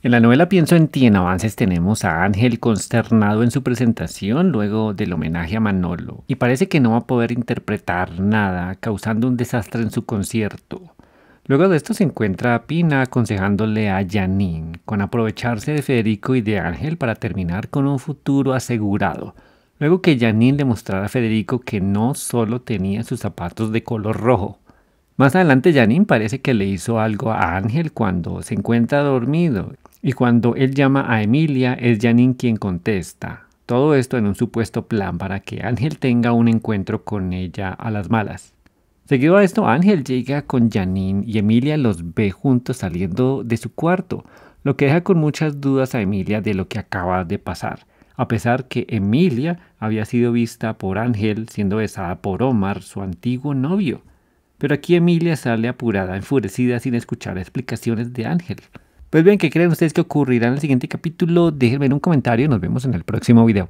En la novela Pienso en ti en avances tenemos a Ángel consternado en su presentación luego del homenaje a Manolo y parece que no va a poder interpretar nada causando un desastre en su concierto. Luego de esto se encuentra Pina aconsejándole a Janine con aprovecharse de Federico y de Ángel para terminar con un futuro asegurado. Luego que Janine demostrara a Federico que no solo tenía sus zapatos de color rojo, más adelante Janine parece que le hizo algo a Ángel cuando se encuentra dormido y cuando él llama a Emilia, es Janine quien contesta. Todo esto en un supuesto plan para que Ángel tenga un encuentro con ella a las malas. Seguido a esto, Ángel llega con Janine y Emilia los ve juntos saliendo de su cuarto, lo que deja con muchas dudas a Emilia de lo que acaba de pasar, a pesar que Emilia había sido vista por Ángel siendo besada por Omar, su antiguo novio. Pero aquí Emilia sale apurada, enfurecida, sin escuchar explicaciones de Ángel. Pues bien, ¿qué creen ustedes que ocurrirá en el siguiente capítulo? Déjenme en un comentario y nos vemos en el próximo video.